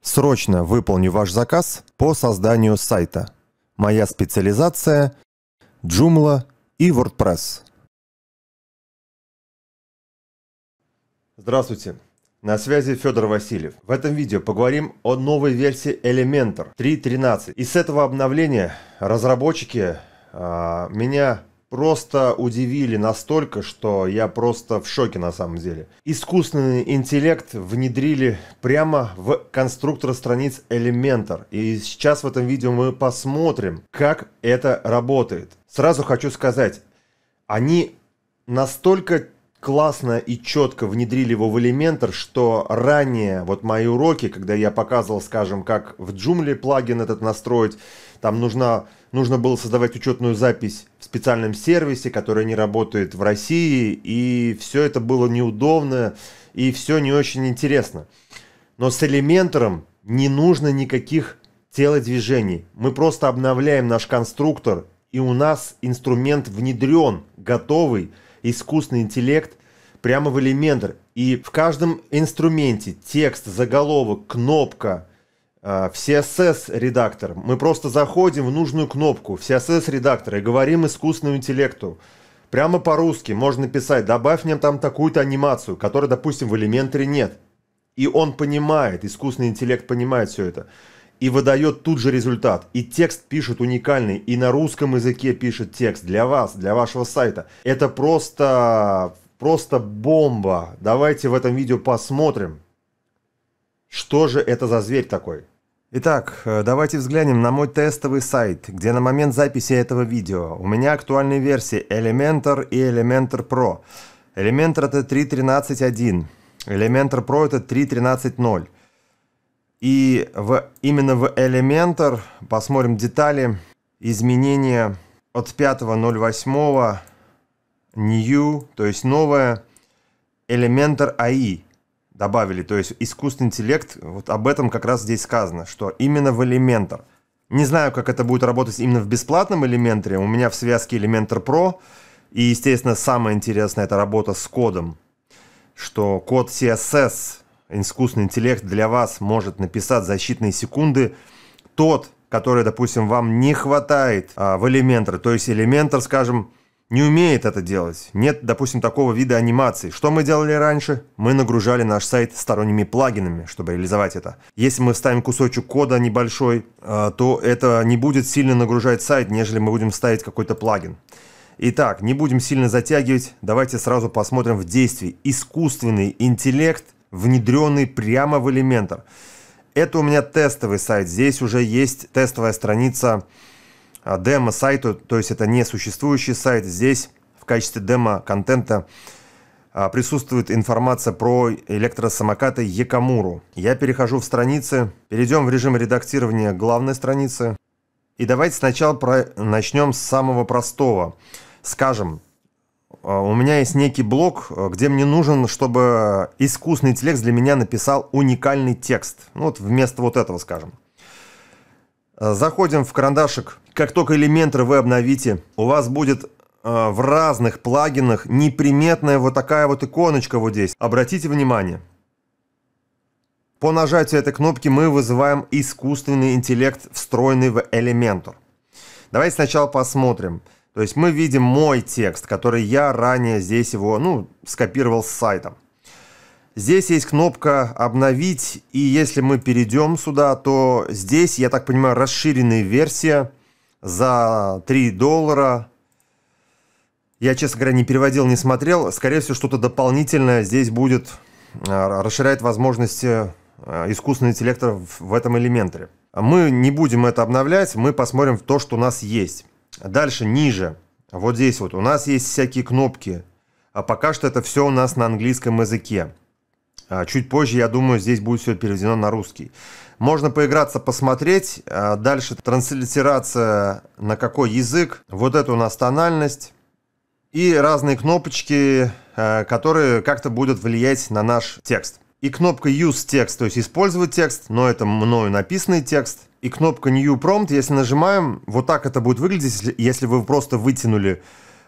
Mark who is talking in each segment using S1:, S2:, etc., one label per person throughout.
S1: Срочно выполню ваш заказ по созданию сайта. Моя специализация – Joomla и WordPress. Здравствуйте! На связи Федор Васильев. В этом видео поговорим о новой версии Elementor 3.13. И с этого обновления разработчики а, меня просто удивили настолько, что я просто в шоке на самом деле. Искусственный интеллект внедрили прямо в конструктор страниц Elementor. И сейчас в этом видео мы посмотрим, как это работает. Сразу хочу сказать, они настолько классно и четко внедрили его в Elementor, что ранее вот мои уроки, когда я показывал, скажем, как в Joomla плагин этот настроить, там нужна нужно было создавать учетную запись в специальном сервисе, который не работает в России, и все это было неудобно, и все не очень интересно. Но с элементором не нужно никаких телодвижений. Мы просто обновляем наш конструктор, и у нас инструмент внедрен, готовый, искусственный интеллект прямо в Elementor, И в каждом инструменте текст, заголовок, кнопка, Э, в CSS-редактор. Мы просто заходим в нужную кнопку в CSS-редактор и говорим искусственному интеллекту. Прямо по-русски можно писать, добавь мне там такую-то анимацию, которой, допустим, в элементаре нет. И он понимает, искусственный интеллект понимает все это. И выдает тут же результат. И текст пишет уникальный, и на русском языке пишет текст для вас, для вашего сайта. Это просто, просто бомба. Давайте в этом видео посмотрим. Что же это за зверь такой? Итак, э, давайте взглянем на мой тестовый сайт, где на момент записи этого видео у меня актуальные версии Elementor и Elementor Pro. Elementor это 3.13.1, Elementor Pro это 3.13.0. И в, именно в Elementor посмотрим детали изменения от 5.08 New, то есть новое Elementor AI добавили. То есть искусственный интеллект, вот об этом как раз здесь сказано, что именно в Elementor. Не знаю, как это будет работать именно в бесплатном элементаре. У меня в связке Elementor Pro. И, естественно, самое интересное – это работа с кодом. Что код CSS, искусственный интеллект для вас может написать за считанные секунды тот, который, допустим, вам не хватает а, в Elementor. То есть Elementor, скажем, не умеет это делать. Нет, допустим, такого вида анимации. Что мы делали раньше? Мы нагружали наш сайт сторонними плагинами, чтобы реализовать это. Если мы вставим кусочек кода небольшой, э, то это не будет сильно нагружать сайт, нежели мы будем ставить какой-то плагин. Итак, не будем сильно затягивать, давайте сразу посмотрим в действии. Искусственный интеллект, внедренный прямо в элементар. Это у меня тестовый сайт, здесь уже есть тестовая страница а, демо-сайту, то есть это не существующий сайт. Здесь в качестве демо-контента а, присутствует информация про электросамокаты Якамуру. Я перехожу в страницы, перейдем в режим редактирования главной страницы. И давайте сначала про... начнем с самого простого. Скажем, а, у меня есть некий блок, где мне нужен, чтобы искусный интеллект для меня написал уникальный текст. Ну вот вместо вот этого, скажем. Заходим в карандашик как только элементр вы обновите, у вас будет э, в разных плагинах неприметная вот такая вот иконочка вот здесь. Обратите внимание. По нажатию этой кнопки мы вызываем искусственный интеллект, встроенный в Elementor. Давайте сначала посмотрим. То есть мы видим мой текст, который я ранее здесь его, ну, скопировал с сайта. Здесь есть кнопка «Обновить», и если мы перейдем сюда, то здесь, я так понимаю, расширенная версия за 3 доллара. Я, честно говоря, не переводил, не смотрел. Скорее всего, что-то дополнительное здесь будет э, расширяет возможности э, искусственного интеллекта в этом элементаре. Мы не будем это обновлять, мы посмотрим то, что у нас есть. Дальше, ниже, вот здесь вот, у нас есть всякие кнопки. А пока что это все у нас на английском языке. А, чуть позже, я думаю, здесь будет все переведено на русский. Можно поиграться, посмотреть. А, дальше транслитерация на какой язык. Вот это у нас тональность. И разные кнопочки, а, которые как-то будут влиять на наш текст. И кнопка Use Text, то есть использовать текст, но это мною написанный текст. И кнопка New Prompt, если нажимаем, вот так это будет выглядеть, если вы просто вытянули,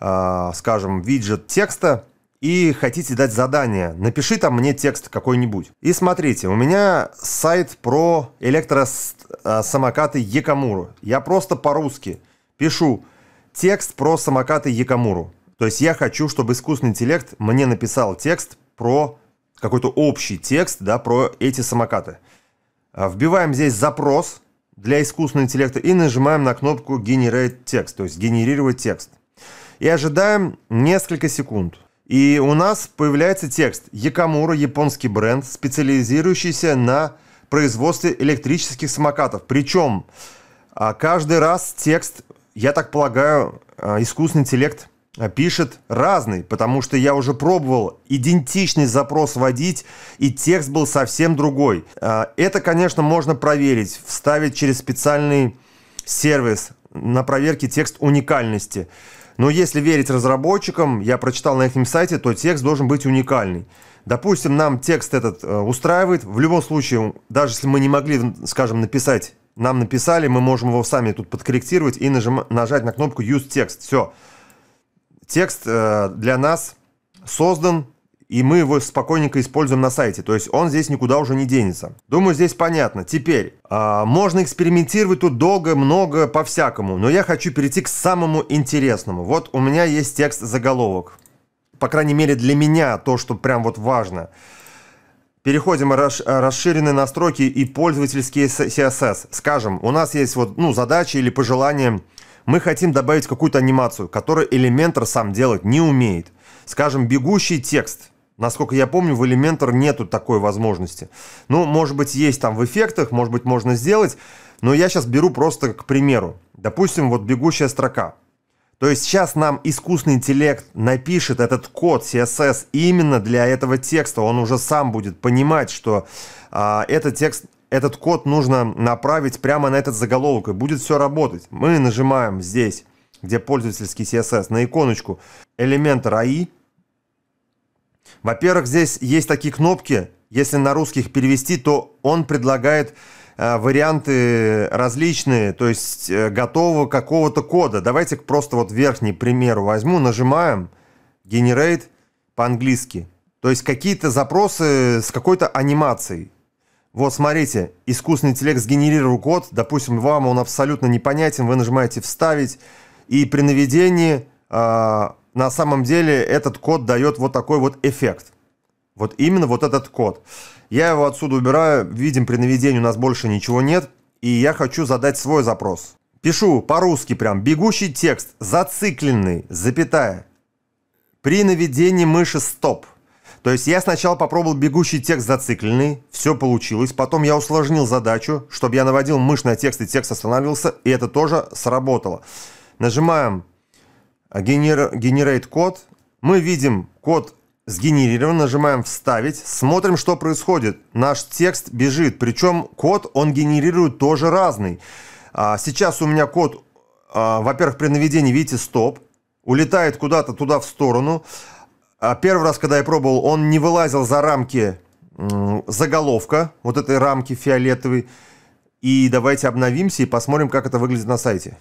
S1: скажем, виджет текста, и хотите дать задание, напиши там мне текст какой-нибудь. И смотрите, у меня сайт про электросамокаты Якомуру. Я просто по-русски пишу текст про самокаты Якомуру. То есть я хочу, чтобы искусственный интеллект мне написал текст про какой-то общий текст, да, про эти самокаты. А, вбиваем здесь запрос для искусственного интеллекта и нажимаем на кнопку «Generate текст», то есть «Генерировать текст». И ожидаем несколько секунд. И у нас появляется текст «Якамура – японский бренд, специализирующийся на производстве электрических самокатов». Причем а, каждый раз текст, я так полагаю, а, искусственный интеллект а, пишет разный, потому что я уже пробовал идентичный запрос вводить, и текст был совсем другой. Это, конечно, можно проверить, вставить через специальный сервис на проверке текст уникальности – но если верить разработчикам, я прочитал на их сайте, то текст должен быть уникальный. Допустим, нам текст этот э, устраивает. В любом случае, даже если мы не могли, скажем, написать, нам написали, мы можем его сами тут подкорректировать и нажим, нажать на кнопку «Use text». Все. Текст э, для нас создан, и мы его спокойненько используем на сайте. То есть он здесь никуда уже не денется. Думаю, здесь понятно. Теперь, э, можно экспериментировать тут долго, много, по-всякому, но я хочу перейти к самому интересному. Вот у меня есть текст заголовок. По крайней мере, для меня то, что прям вот важно. Переходим расширенные настройки и пользовательские CSS. Скажем, у нас есть вот, ну, задача или пожелание, Мы хотим добавить какую-то анимацию, которую Elementor сам делать не умеет. Скажем, бегущий текст. Насколько я помню, в Elementor нету такой возможности. Ну, может быть, есть там в эффектах, может быть, можно сделать, но я сейчас беру просто к примеру. Допустим, вот бегущая строка. То есть сейчас нам искусственный интеллект напишет этот код CSS именно для этого текста. Он уже сам будет понимать, что а, этот текст, этот код нужно направить прямо на этот заголовок и будет все работать. Мы нажимаем здесь, где пользовательский CSS, на иконочку Elementor AI во-первых, здесь есть такие кнопки, если на русских перевести, то он предлагает э, варианты различные, то есть э, готового какого-то кода. Давайте просто вот верхний примеру возьму, нажимаем Generate по-английски. То есть какие-то запросы с какой-то анимацией. Вот смотрите, искусственный интеллект сгенерировал код, допустим, вам он абсолютно непонятен, вы нажимаете «Вставить», и при наведении а, на самом деле этот код дает вот такой вот эффект. Вот именно вот этот код. Я его отсюда убираю, видим, при наведении у нас больше ничего нет, и я хочу задать свой запрос. Пишу по-русски прям, бегущий текст, зацикленный, запятая. При наведении мыши стоп. То есть я сначала попробовал бегущий текст зацикленный, все получилось, потом я усложнил задачу, чтобы я наводил мышь на текст и текст останавливался, и это тоже сработало. Нажимаем а генер... Generate код. Мы видим код сгенерирован, нажимаем «Вставить», смотрим, что происходит. Наш текст бежит, причем код он генерирует тоже разный. А, сейчас у меня код, а, во-первых, при наведении, видите, «Стоп», улетает куда-то туда в сторону. А первый раз, когда я пробовал, он не вылазил за рамки заголовка, вот этой рамки фиолетовой. И давайте обновимся и посмотрим, как это выглядит на сайте.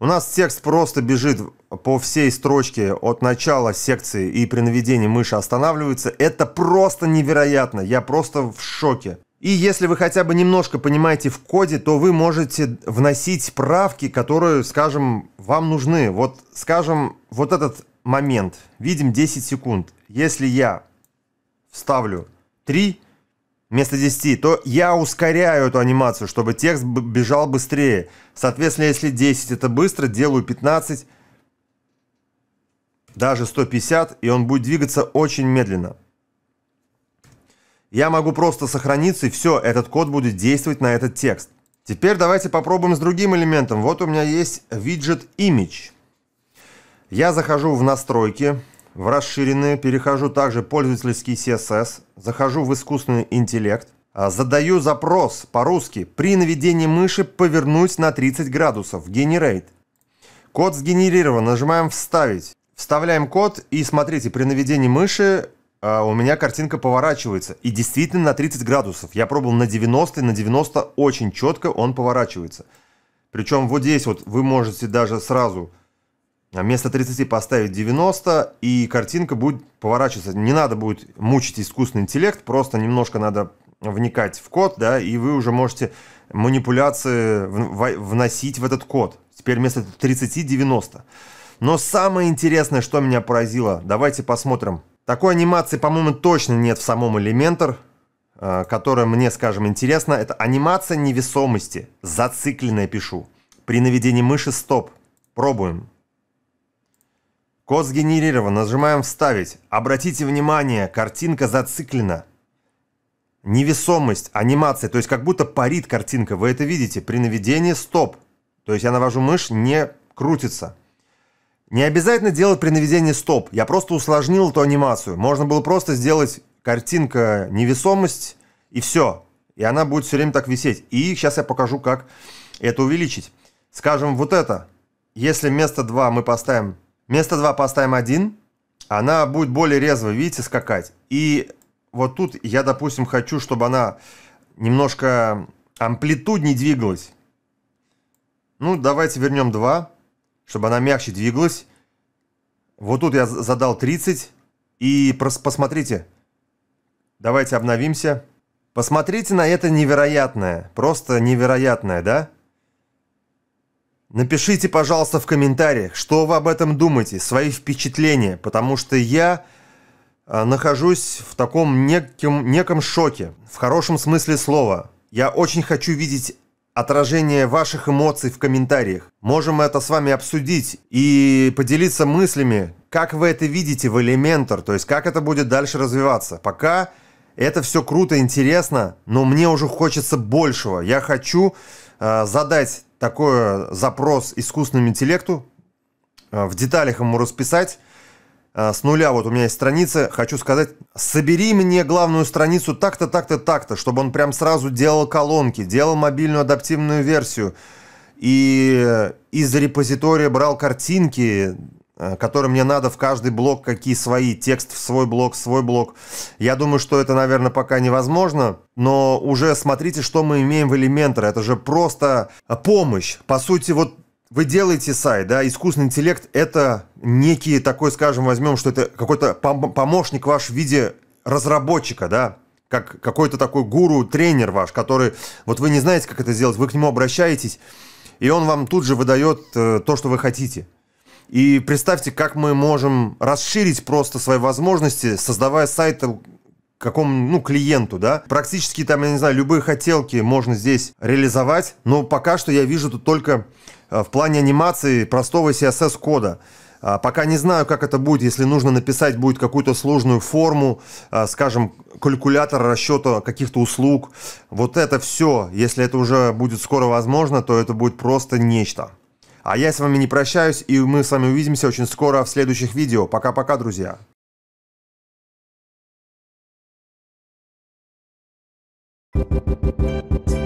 S1: У нас текст просто бежит по всей строчке от начала секции и при наведении мыши останавливается. Это просто невероятно. Я просто в шоке. И если вы хотя бы немножко понимаете в коде, то вы можете вносить правки, которые, скажем, вам нужны. Вот, скажем, вот этот момент. Видим 10 секунд. Если я вставлю 3, вместо 10, то я ускоряю эту анимацию, чтобы текст бежал быстрее. Соответственно, если 10 это быстро, делаю 15, даже 150, и он будет двигаться очень медленно. Я могу просто сохраниться, и все, этот код будет действовать на этот текст. Теперь давайте попробуем с другим элементом. Вот у меня есть виджет Image. Я захожу в настройки, в расширенные перехожу также пользовательский CSS, захожу в искусственный интеллект, а, задаю запрос по-русски при наведении мыши повернуть на 30 градусов, Generate. Код сгенерирован, нажимаем «Вставить». Вставляем код и смотрите, при наведении мыши а, у меня картинка поворачивается. И действительно на 30 градусов. Я пробовал на 90, на 90 очень четко он поворачивается. Причем вот здесь вот вы можете даже сразу а вместо 30 поставить 90, и картинка будет поворачиваться. Не надо будет мучить искусственный интеллект, просто немножко надо вникать в код, да, и вы уже можете манипуляции вносить в этот код. Теперь вместо 30 90. Но самое интересное, что меня поразило, давайте посмотрим. Такой анимации, по-моему, точно нет в самом Elementor, э, которая мне, скажем, интересна. Это анимация невесомости, зацикленная пишу. При наведении мыши стоп. Пробуем. Код сгенерирован, нажимаем «Вставить». Обратите внимание, картинка зациклена. Невесомость, анимация, то есть как будто парит картинка, вы это видите. При наведении «Стоп». То есть я навожу мышь, не крутится. Не обязательно делать при наведении «Стоп». Я просто усложнил эту анимацию. Можно было просто сделать картинка «Невесомость» и все. И она будет все время так висеть. И сейчас я покажу, как это увеличить. Скажем, вот это. Если вместо 2 мы поставим Место 2 поставим 1. Она будет более резво, видите, скакать. И вот тут я, допустим, хочу, чтобы она немножко амплитуднее двигалась. Ну, давайте вернем 2, чтобы она мягче двигалась. Вот тут я задал 30. И посмотрите. Давайте обновимся. Посмотрите на это невероятное. Просто невероятное, да? Напишите, пожалуйста, в комментариях, что вы об этом думаете, свои впечатления, потому что я э, нахожусь в таком неким, неком шоке, в хорошем смысле слова. Я очень хочу видеть отражение ваших эмоций в комментариях. Можем это с вами обсудить и поделиться мыслями, как вы это видите в Elementor, то есть как это будет дальше развиваться. Пока это все круто, интересно, но мне уже хочется большего. Я хочу Э, задать такой э, запрос искусственному интеллекту, э, в деталях ему расписать. С нуля вот у меня есть страница, хочу сказать, собери мне главную страницу так-то, так-то, так-то, чтобы он прям сразу делал колонки, делал мобильную адаптивную версию и из репозитория брал картинки, Э, который мне надо в каждый блок, какие свои, текст в свой блок, свой блок. Я думаю, что это, наверное, пока невозможно, но уже смотрите, что мы имеем в Elementor. Это же просто э, помощь. По сути, вот вы делаете сайт, да, искусственный интеллект – это некий такой, скажем, возьмем, что это какой-то пом- помощник ваш в виде разработчика, да, как какой-то такой гуру, тренер ваш, который, вот вы не знаете, как это сделать, вы к нему обращаетесь, и он вам тут же выдает э, то, что вы хотите – и представьте, как мы можем расширить просто свои возможности, создавая сайты э, какому ну, клиенту, да. Практически там, я не знаю, любые хотелки можно здесь реализовать, но пока что я вижу тут только э, в плане анимации простого CSS-кода. А, пока не знаю, как это будет, если нужно написать будет какую-то сложную форму, а, скажем, калькулятор расчета каких-то услуг. Вот это все, если это уже будет скоро возможно, то это будет просто нечто. А я с вами не прощаюсь, и мы с вами увидимся очень скоро в следующих видео. Пока-пока, друзья. Thank you.